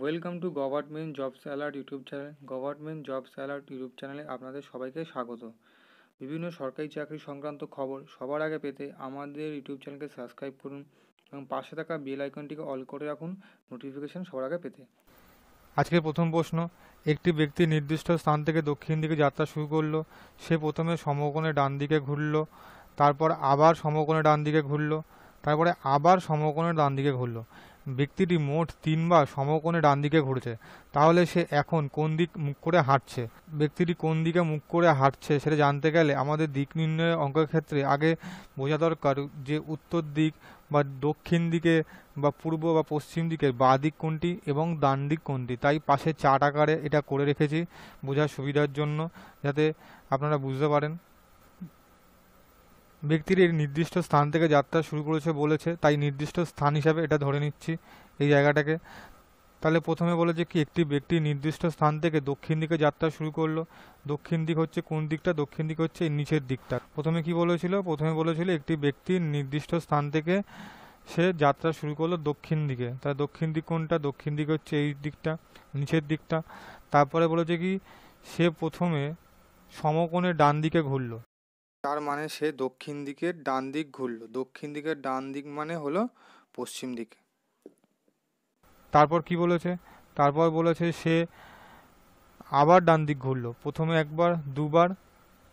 welcome to government job alert YouTube channel government job alert YouTube চ্যানেলে আপনাদের সবাইকে স্বাগত বিভিন্ন সরকারি চাকরি সংক্রান্ত খবর সবার আগে পেতে আমাদের ইউটিউব চ্যানেলকে সাবস্ক্রাইব করুন এবং পাশে থাকা বেল আইকনটিকে অল করে রাখুন নোটিফিকেশন সবার আগে পেতে আজকে প্রথম প্রশ্ন একটি ব্যক্তি নির্দিষ্ট স্থান থেকে দক্ষিণ দিকে যাত্রা শুরু করলো সে প্রথমে সমকোণে ডান দিকে ঘুরল তারপর আবার সমকোণে ডান দিকে ঘুরল তারপরে আবার সমকোণে ডান দিকে ঘুরল ব্যক্তিটি মোট তিনবার সমকোণে ডান দিকে ঘুরছে তাহলে সে এখন কোন দিক মুখ করে হাঁটছে ব্যক্তিটি কোন দিকে মুখ করে হাঁটছে সেটা জানতে গেলে আমাদের দিক নির্ণয়ের অঙ্কের ক্ষেত্রে আগে বোঝা দরকার যে উত্তর দিক বা দক্ষিণ দিকে বা পূর্ব বা পশ্চিম দিকে বা দিক কোনটি এবং ডান দিক কোনটি তাই পাশে চাট আকারে এটা করে রেখেছি বোঝার সুবিধার জন্য যাতে আপনারা বুঝতে পারেন ব্যক্তির এই নির্দিষ্ট স্থান থেকে যাত্রা শুরু করেছে বলেছে তাই নির্দিষ্ট স্থান হিসাবে এটা ধরে নিচ্ছি এই জায়গাটাকে তাহলে প্রথমে বলেছে কি একটি ব্যক্তি নির্দিষ্ট স্থান থেকে দক্ষিণ দিকে যাত্রা শুরু করলো দক্ষিণ দিক হচ্ছে কোন দিকটা দক্ষিণ দিক হচ্ছে নিচের দিকটা প্রথমে কি বলেছিল প্রথমে বলেছিল একটি ব্যক্তি নির্দিষ্ট স্থান থেকে সে যাত্রা শুরু করলো দক্ষিণ দিকে তার দক্ষিণ দিক কোনটা দক্ষিণ দিক হচ্ছে এই দিকটা নিচের দিকটা তারপরে বলেছে কি সে প্রথমে সমকোণে ডান দিকে ঘুরলো তার মানে সে দক্ষিণ দিকের ডান দিক ঘুরলো দক্ষিণ দিকের ডান দিক মানে হলো পশ্চিম দিকে তারপর কি বলেছে তারপর বলেছে সে আবার ডান দিক ঘুরলো প্রথমে একবার দুবার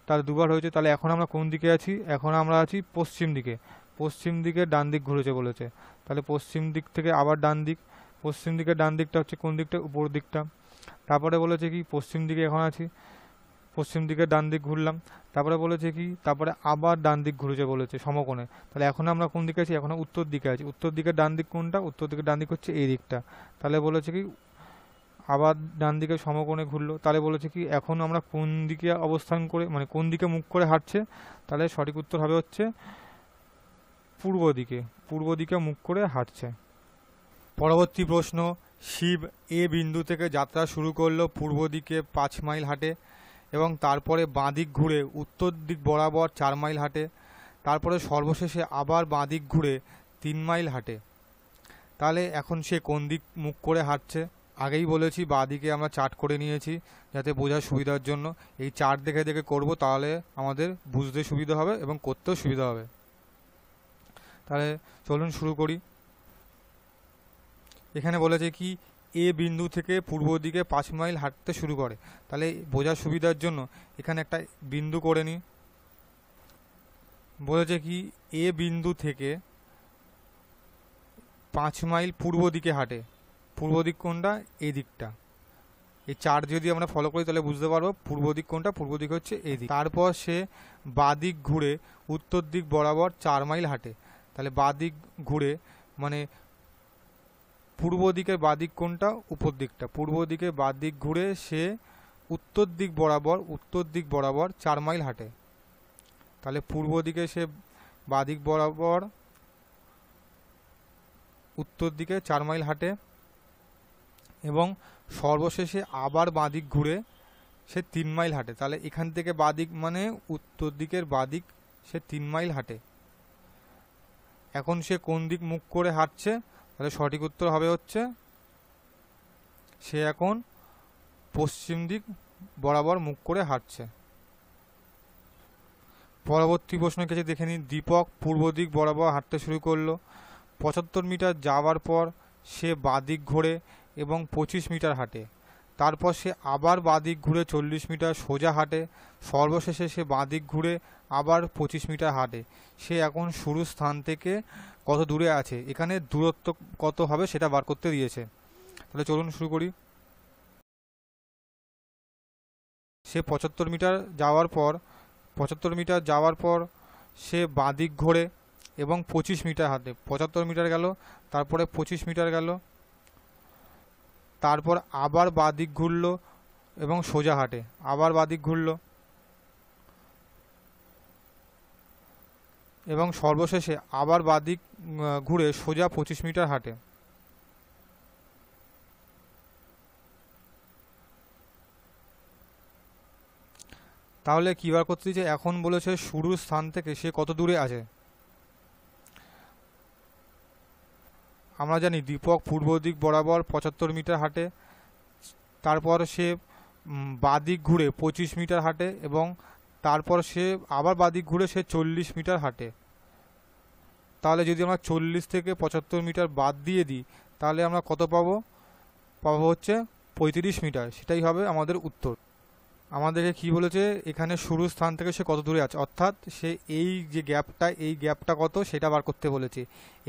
তার দুবার হয়েছে তাহলে এখন আমরা কোন দিকে আছি এখন আমরা আছি পশ্চিম দিকে পশ্চিম দিকে ডান দিক ঘুরেছে বলেছে তাহলে পশ্চিম দিক থেকে আবার ডান দিক পশ্চিম দিকে ডান দিকটা হচ্ছে কোন দিকটা উপর দিকটা তারপরে বলেছে কি পশ্চিম দিকে এখন আছি পশ্চিম দিকে ডান দিক ঘুরলাম তারপরে বলেছে কি তারপরে আবার ডান দিক ঘুরেছে বলেছে সমকোণে তাহলে এখন আমরা কোন দিকে আছি এখন উত্তর দিকে আছি উত্তর দিকে ডান দিক কোনটা উত্তর দিকে ডান দিক হচ্ছে এই দিকটা তাহলে বলেছে কি আবার ডান দিকে সমকোণে ঘুরলো তাহলে বলেছে কি এখন আমরা কোন দিকে অবস্থান করে মানে কোন দিকে মুখ করে হাঁটছে তাহলে সঠিক উত্তর হবে হচ্ছে পূর্ব দিকে পূর্ব দিকে মুখ করে হাঁটছে পরবর্তী প্রশ্ন শিব এ বিন্দু থেকে যাত্রা শুরু করলো পূর্ব দিকে পাঁচ মাইল হাঁটে এবং তারপরে বাঁদিক ঘুরে উত্তর দিক বরাবর চার মাইল হাঁটে তারপরে সর্বশেষে আবার বাঁদিক ঘুরে তিন মাইল হাঁটে তাহলে এখন সে কোন দিক মুখ করে হাঁটছে আগেই বলেছি দিকে আমরা চার্ট করে নিয়েছি যাতে বোঝার সুবিধার জন্য এই চার্ট দেখে দেখে করব তাহলে আমাদের বুঝতে সুবিধা হবে এবং করতেও সুবিধা হবে তাহলে চলুন শুরু করি এখানে বলেছে কি এ বিন্দু থেকে পূর্ব দিকে পাঁচ মাইল হাঁটতে শুরু করে তাহলে বোঝার সুবিধার জন্য এখানে একটা বিন্দু করে নিই বলেছে কি এ বিন্দু থেকে পাঁচ মাইল পূর্ব দিকে হাঁটে পূর্ব দিক কোনটা এই দিকটা এই চার যদি আমরা ফলো করি তাহলে বুঝতে পারবো পূর্ব দিক কোনটা পূর্ব দিক হচ্ছে এদিক তারপর সে বাদিক ঘুরে উত্তর দিক বরাবর চার মাইল হাঁটে তাহলে বাদিক ঘুরে মানে পূর্ব দিকে বাদিক কোনটা উপর দিকটা পূর্ব দিকে বাদিক ঘুরে সে উত্তর দিক বরাবর উত্তর দিক বরাবর চার মাইল হাঁটে তাহলে পূর্ব দিকে সে বাদিক বরাবর উত্তর দিকে চার মাইল হাঁটে এবং সর্বশেষে আবার বাঁদিক ঘুরে সে তিন মাইল হাঁটে তাহলে এখান থেকে বাদিক মানে উত্তর দিকের বাদিক সে তিন মাইল হাঁটে এখন সে কোন দিক মুখ করে হাঁটছে তাহলে সঠিক উত্তর হবে হচ্ছে সে এখন পশ্চিম দিক বরাবর মুখ করে হাঁটছে পরবর্তী প্রশ্ন কেছে দেখে নিন দীপক পূর্ব দিক বরাবর হাঁটতে শুরু করলো পঁচাত্তর মিটার যাওয়ার পর সে বাদিক ঘোরে এবং পঁচিশ মিটার হাঁটে তারপর সে আবার বাদিক ঘুরে চল্লিশ মিটার সোজা হাঁটে সর্বশেষে সে বাদিক ঘুরে আবার পঁচিশ মিটার হাঁটে সে এখন শুরু স্থান থেকে কত দূরে আছে এখানে দূরত্ব কত হবে সেটা বার করতে দিয়েছে তাহলে চলুন শুরু করি সে পঁচাত্তর মিটার যাওয়ার পর পঁচাত্তর মিটার যাওয়ার পর সে বাঁদিক ঘোরে এবং পঁচিশ মিটার হাতে পঁচাত্তর মিটার গেল তারপরে পঁচিশ মিটার গেল তারপর আবার বাঁদিক ঘুরল এবং সোজা হাটে আবার বাঁদিক ঘুরলো এবং সর্বশেষে আবার বাদিক ঘুরে সোজা পঁচিশ মিটার হাঁটে তাহলে বার করতে যে এখন বলেছে শুরুর স্থান থেকে সে কত দূরে আছে আমরা জানি দীপক পূর্ব দিক বরাবর পঁচাত্তর মিটার হাঁটে তারপর সে বাদিক ঘুরে পঁচিশ মিটার হাঁটে এবং তারপর সে আবার বাদিক ঘুরে সে চল্লিশ মিটার হাঁটে তাহলে যদি আমরা চল্লিশ থেকে পঁচাত্তর মিটার বাদ দিয়ে দিই তাহলে আমরা কত পাবো পাবো হচ্ছে পঁয়ত্রিশ মিটার সেটাই হবে আমাদের উত্তর আমাদেরকে কি বলেছে এখানে শুরু স্থান থেকে সে কত দূরে আছে অর্থাৎ সে এই যে গ্যাপটা এই গ্যাপটা কত সেটা বার করতে বলেছে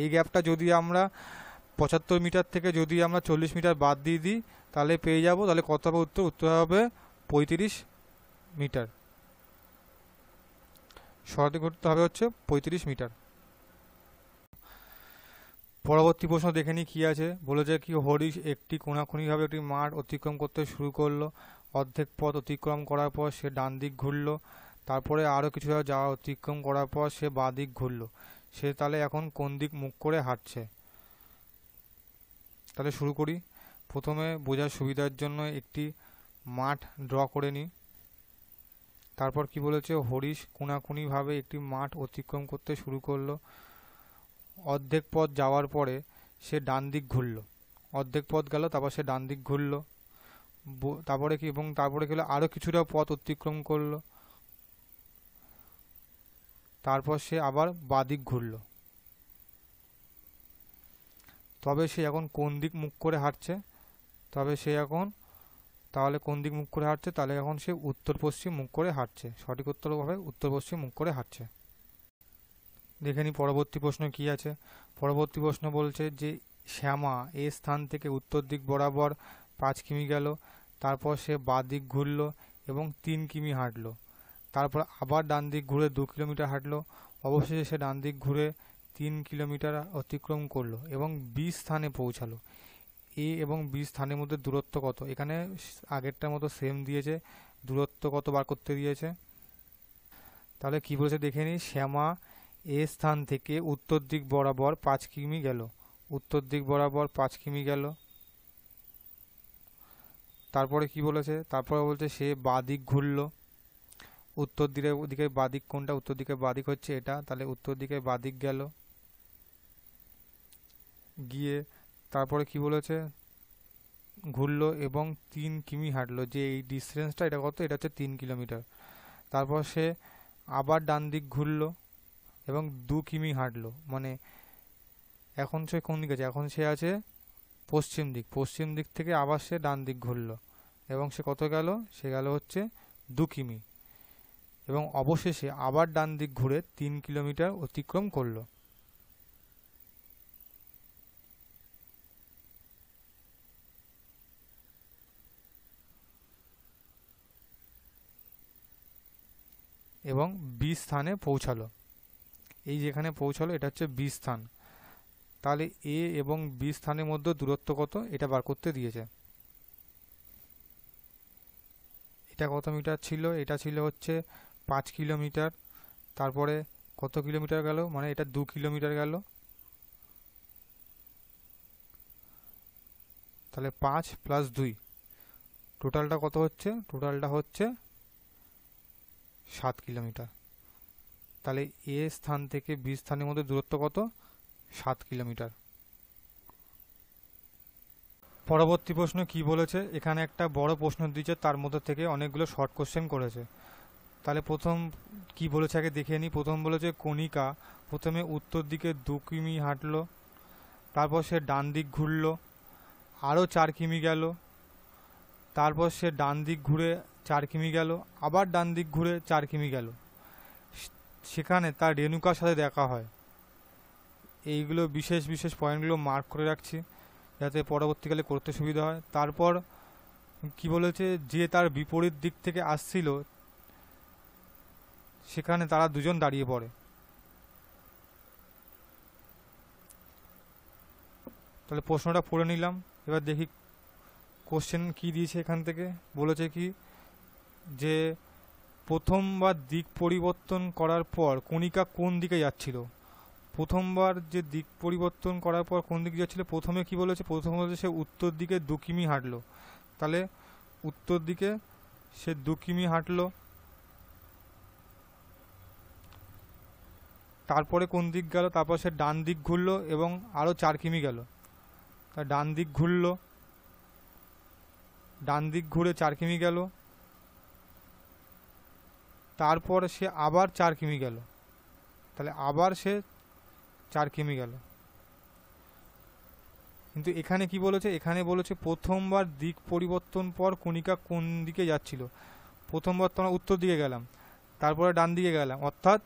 এই গ্যাপটা যদি আমরা পঁচাত্তর মিটার থেকে যদি আমরা চল্লিশ মিটার বাদ দিয়ে দিই তাহলে পেয়ে যাব তাহলে কত হবে উত্তর উত্তর হবে পঁয়ত্রিশ মিটার সরাতে করতে হবে হচ্ছে পঁয়ত্রিশ মিটার পরবর্তী প্রশ্ন দেখে নিই কী আছে বলেছে কি হরিশ একটি কোনাখুনিভাবে একটি মাঠ অতিক্রম করতে শুরু করলো অর্ধেক পথ অতিক্রম করার পর সে ডান দিক ঘুরল তারপরে আরও কিছু যাওয়া অতিক্রম করার পর সে বাঁ দিক ঘুরল সে তাহলে এখন কোন দিক মুখ করে হাঁটছে তাহলে শুরু করি প্রথমে বোঝার সুবিধার জন্য একটি মাঠ ড্র করে নিই তারপর কি বলেছে হরিশ কোনাকুনিভাবে একটি মাঠ অতিক্রম করতে শুরু করলো অর্ধেক পথ যাওয়ার পরে সে ডান দিক ঘুরল অর্ধেক পথ গেল তারপর সে ডান দিক ঘুরল তারপরে কি এবং তারপরে কি হলো আরও কিছুটা পথ অতিক্রম করলো তারপর সে আবার বাদিক ঘুরল তবে সে এখন কোন দিক মুখ করে হাঁটছে তবে সে এখন তাহলে কোন দিক মুখ করে হাঁটছে তাহলে এখন সে উত্তর পশ্চিম মুখ করে হাঁটছে সঠিক উত্তর হবে উত্তর পশ্চিম মুখ করে হাঁটছে দেখে নিই পরবর্তী প্রশ্ন কি আছে পরবর্তী প্রশ্ন বলছে যে শ্যামা এ স্থান থেকে উত্তর দিক বরাবর পাঁচ কিমি গেল তারপর সে বাঁ দিক ঘুরল এবং তিন কিমি হাঁটল তারপর আবার ডান দিক ঘুরে দু কিলোমিটার হাঁটল অবশেষে সে ডান দিক ঘুরে তিন কিলোমিটার অতিক্রম করলো এবং বি স্থানে পৌঁছালো এ এবং বি স্থানের মধ্যে দূরত্ব কত এখানে আগেরটার মতো সেম দিয়েছে দূরত্ব কত বার করতে দিয়েছে তাহলে কি বলেছে দেখে নিই শ্যামা এ স্থান থেকে উত্তর দিক বরাবর পাঁচ কিমি গেল উত্তর দিক বরাবর পাঁচ কিমি গেল তারপরে কি বলেছে তারপরে বলছে সে বাদিক ঘুরল উত্তর দিকে ওদিকে বাদিক কোনটা উত্তর দিকে বাদিক হচ্ছে এটা তাহলে উত্তর দিকে বাদিক গেল গিয়ে তারপরে কি বলেছে ঘুরলো এবং তিন কিমি হাঁটলো যে এই ডিস্টেন্সটা এটা কত এটা হচ্ছে তিন কিলোমিটার তারপর সে আবার ডান দিক ঘুরলো এবং দু কিমি হাঁটলো মানে এখন সে কোন দিকে আছে এখন সে আছে পশ্চিম দিক পশ্চিম দিক থেকে আবার সে ডান দিক ঘুরলো এবং সে কত গেল সে গেল হচ্ছে দু কিমি এবং অবশেষে আবার ডান দিক ঘুরে তিন কিলোমিটার অতিক্রম করলো এবং বি স্থানে পৌঁছালো এই যেখানে পৌঁছালো এটা হচ্ছে বি স্থান তাহলে এ এবং বি স্থানের মধ্যে দূরত্ব কত এটা বার করতে দিয়েছে এটা কত মিটার ছিল এটা ছিল হচ্ছে পাঁচ কিলোমিটার তারপরে কত কিলোমিটার গেল মানে এটা দু কিলোমিটার গেল তাহলে পাঁচ প্লাস দুই টোটালটা কত হচ্ছে টোটালটা হচ্ছে সাত কিলোমিটার তাহলে এ স্থান থেকে বি স্থানের মধ্যে দূরত্ব কত সাত কিলোমিটার পরবর্তী প্রশ্ন কি বলেছে এখানে একটা বড় প্রশ্ন দিয়েছে তার মধ্যে থেকে অনেকগুলো শর্ট কোশ্চেন করেছে তাহলে প্রথম কি বলেছে আগে দেখে নিই প্রথম বলেছে কণিকা প্রথমে উত্তর দিকে দু কিমি হাঁটল তারপর সে ডান দিক ঘুরল আরও চার কিমি গেল তারপর সে ডান দিক ঘুরে চার কিমি গেল আবার ডান দিক ঘুরে চার কিমি গেল সেখানে তার রেণুকার সাথে দেখা হয় এইগুলো বিশেষ বিশেষ পয়েন্টগুলো মার্ক করে রাখছি যাতে পরবর্তীকালে করতে সুবিধা হয় তারপর কি বলেছে যে তার বিপরীত দিক থেকে আসছিল সেখানে তারা দুজন দাঁড়িয়ে পড়ে তাহলে প্রশ্নটা পড়ে নিলাম এবার দেখি কোশ্চেন কি দিয়েছে এখান থেকে বলেছে কি যে প্রথমবার দিক পরিবর্তন করার পর কণিকা কোন দিকে যাচ্ছিল প্রথমবার যে দিক পরিবর্তন করার পর কোন দিকে যাচ্ছিল প্রথমে কি বলেছে প্রথম বলেছে সে উত্তর দিকে দু কিমি হাঁটলো তাহলে উত্তর দিকে সে দু কিমি হাঁটলো তারপরে কোন দিক গেল তারপর সে ডান দিক ঘুরলো এবং আরও চার কিমি গেল তা ডান দিক ঘুরলো ডান দিক ঘুরে চার কিমি গেল তারপর সে আবার চার কিমি গেল তাহলে আবার সে চার কিমি গেল কিন্তু এখানে কি বলেছে এখানে বলেছে প্রথমবার দিক পরিবর্তন পর কণিকা কোন দিকে যাচ্ছিল প্রথমবার তো আমরা উত্তর দিকে গেলাম তারপরে ডান দিকে গেলাম অর্থাৎ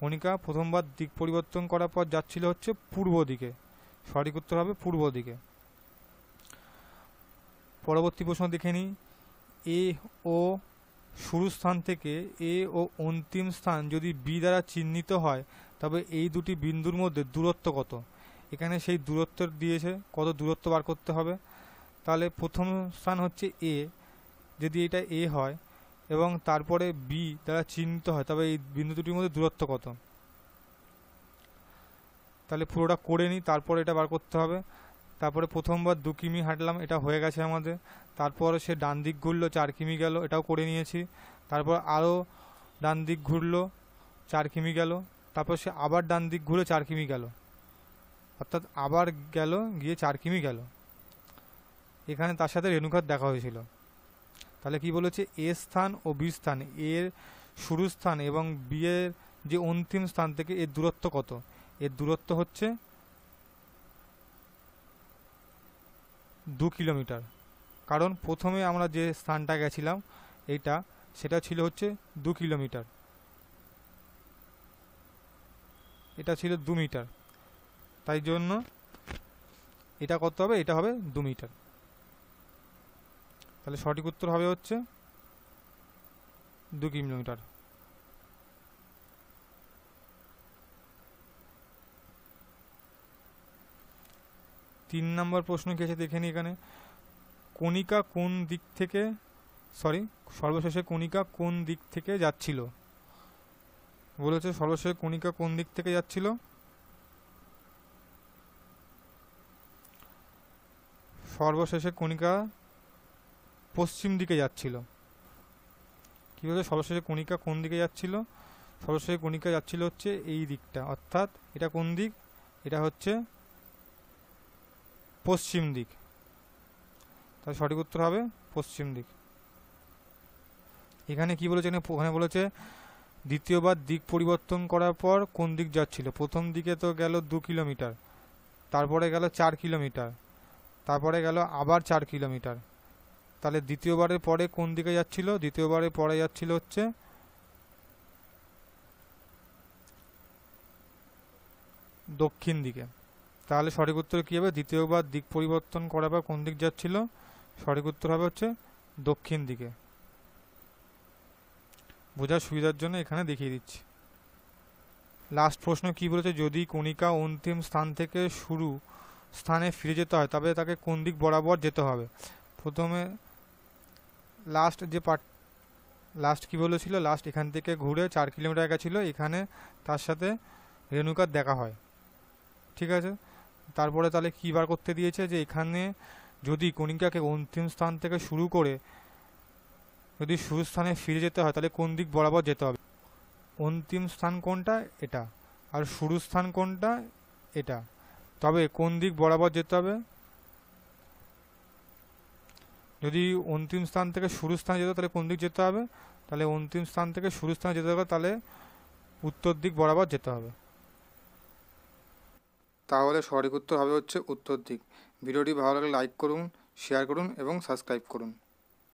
কণিকা প্রথমবার দিক পরিবর্তন করার পর যাচ্ছিল হচ্ছে পূর্ব দিকে সঠিক উত্তর হবে পূর্ব দিকে পরবর্তী প্রশ্ন দেখে নিই এ ও শুরু স্থান থেকে এ ও অন্তিম স্থান যদি বি দ্বারা চিহ্নিত হয় তবে এই দুটি বিন্দুর মধ্যে দূরত্ব কত এখানে সেই দূরত্ব দিয়েছে কত দূরত্ব বার করতে হবে তাহলে প্রথম স্থান হচ্ছে এ যদি এটা এ হয় এবং তারপরে বি দ্বারা চিহ্নিত হয় তবে এই বিন্দু দুটির মধ্যে দূরত্ব কত তাহলে পুরোটা করে নিই তারপরে এটা বার করতে হবে তারপরে প্রথমবার দু কিমি হাঁটলাম এটা হয়ে গেছে আমাদের তারপর সে ডান দিক ঘুরলো চার কিমি গেল এটাও করে নিয়েছি তারপর আরও ডান দিক ঘুরলো চার কিমি গেল তারপর সে আবার ডান দিক ঘুরে চার কিমি গেল অর্থাৎ আবার গেল গিয়ে চার কিমি গেল এখানে তার সাথে রেণুঘাত দেখা হয়েছিল তাহলে কি বলেছে এ স্থান ও বি স্থান এর শুরু স্থান এবং বিয়ের যে অন্তিম স্থান থেকে এর দূরত্ব কত এর দূরত্ব হচ্ছে দু কিলোমিটার কারণ প্রথমে আমরা যে স্থানটা গেছিলাম এটা সেটা ছিল হচ্ছে দু কিলোমিটার এটা ছিল দু মিটার তাই জন্য এটা কত হবে এটা হবে দু মিটার তাহলে সঠিক উত্তর হবে হচ্ছে দু কিলোমিটার তিন নম্বর প্রশ্ন কি আছে দেখে নিই এখানে কণিকা কোন দিক থেকে সরি সর্বশেষে কণিকা কোন দিক থেকে যাচ্ছিল বলেছে সর্বশেষে কণিকা কোন দিক থেকে যাচ্ছিল সর্বশেষে কণিকা পশ্চিম দিকে যাচ্ছিল কী বলছে সর্বশেষে কণিকা কোন দিকে যাচ্ছিল সর্বশেষে কণিকা যাচ্ছিল হচ্ছে এই দিকটা অর্থাৎ এটা কোন দিক এটা হচ্ছে পশ্চিম দিক তার সঠিক উত্তর হবে পশ্চিম দিক এখানে কি বলেছে ওখানে বলেছে দ্বিতীয়বার দিক পরিবর্তন করার পর কোন দিক যাচ্ছিল প্রথম দিকে তো গেল দু কিলোমিটার তারপরে গেল চার কিলোমিটার তারপরে গেল আবার চার কিলোমিটার তাহলে দ্বিতীয়বারের পরে কোন দিকে যাচ্ছিল দ্বিতীয়বারের পরে যাচ্ছিল হচ্ছে দক্ষিণ দিকে তাহলে সঠিক উত্তর কী হবে দ্বিতীয়বার দিক পরিবর্তন করা বা কোন দিক যাচ্ছিল সঠিক উত্তর হবে হচ্ছে দক্ষিণ দিকে বোঝার সুবিধার জন্য এখানে দেখিয়ে দিচ্ছি লাস্ট প্রশ্ন কি বলেছে যদি কণিকা অন্তিম স্থান থেকে শুরু স্থানে ফিরে যেতে হয় তবে তাকে কোন দিক বরাবর যেতে হবে প্রথমে লাস্ট যে পার্ট লাস্ট কী বলেছিল লাস্ট এখান থেকে ঘুরে চার কিলোমিটার গেছিলো এখানে তার সাথে রেণুকার দেখা হয় ঠিক আছে তারপরে তাহলে কী বার করতে দিয়েছে যে এখানে যদি কণিকাকে অন্তিম স্থান থেকে শুরু করে যদি শুরু স্থানে ফিরে যেতে হয় তাহলে কোন দিক বরাবর যেতে হবে অন্তিম স্থান কোনটা এটা আর শুরু স্থান কোনটা এটা তবে কোন দিক বরাবর যেতে হবে যদি অন্তিম স্থান থেকে শুরু স্থানে যেতে তাহলে কোন দিক যেতে হবে তাহলে অন্তিম স্থান থেকে শুরু স্থানে যেতে হবে তাহলে উত্তর দিক বরাবর যেতে হবে তাহলে সঠিক উত্তর হবে হচ্ছে উত্তর দিক ভিডিওটি ভালো লাগলে লাইক করুন শেয়ার করুন এবং সাবস্ক্রাইব করুন